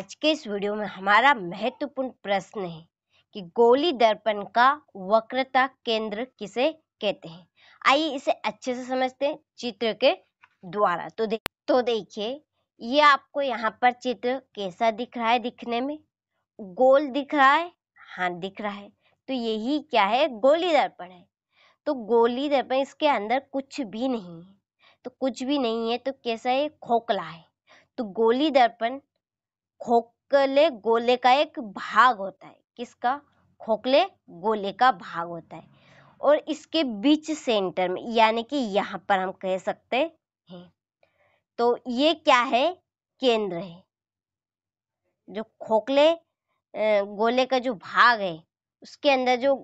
आज के इस वीडियो में हमारा महत्वपूर्ण प्रश्न है कि गोली दर्पण का वक्रता केंद्र किसे कहते हैं आइए इसे अच्छे से समझते हैं चित्र के द्वारा तो दे, तो देखिए ये आपको यहाँ पर चित्र कैसा दिख रहा है दिखने में गोल दिख रहा है हाँ दिख रहा है तो यही क्या है गोली दर्पण है तो गोली दर्पण इसके अंदर कुछ भी नहीं है तो कुछ भी नहीं है तो कैसा है खोखला है तो गोली दर्पण खोखले गोले का एक भाग होता है किसका खोखले गोले का भाग होता है और इसके बीच सेंटर में यानी कि यहाँ पर हम कह सकते हैं तो ये क्या है केंद्र है जो खोखले गोले का जो भाग है उसके अंदर जो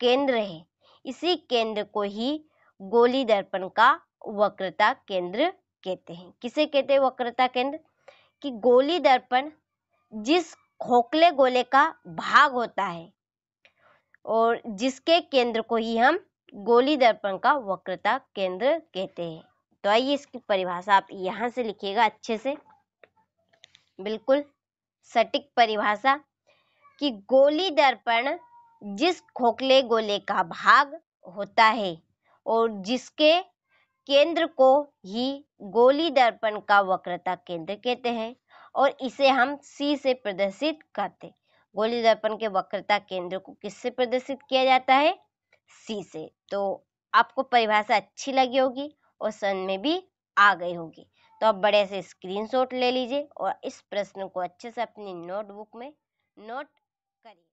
केंद्र है इसी केंद्र को ही गोली दर्पण का वक्रता केंद्र कहते हैं किसे कहते हैं वक्रता केंद्र कि गोली दर्पण जिस खोखले गोले का भाग होता है और जिसके केंद्र को ही हम गोली दर्पण का वक्रता केंद्र कहते हैं तो आइए इसकी परिभाषा आप यहां से लिखिएगा अच्छे से बिल्कुल सटीक परिभाषा कि गोली दर्पण जिस खोखले गोले का भाग होता है और जिसके केंद्र को ही गोली दर्पण का वक्रता केंद्र कहते हैं और इसे हम सी से प्रदर्शित करते गोली दर्पण के वक्रता केंद्र को किससे प्रदर्शित किया जाता है सी से तो आपको परिभाषा अच्छी लगी होगी और सन में भी आ गई होगी तो आप बड़े से स्क्रीनशॉट ले लीजिए और इस प्रश्न को अच्छे से अपनी नोटबुक में नोट करिए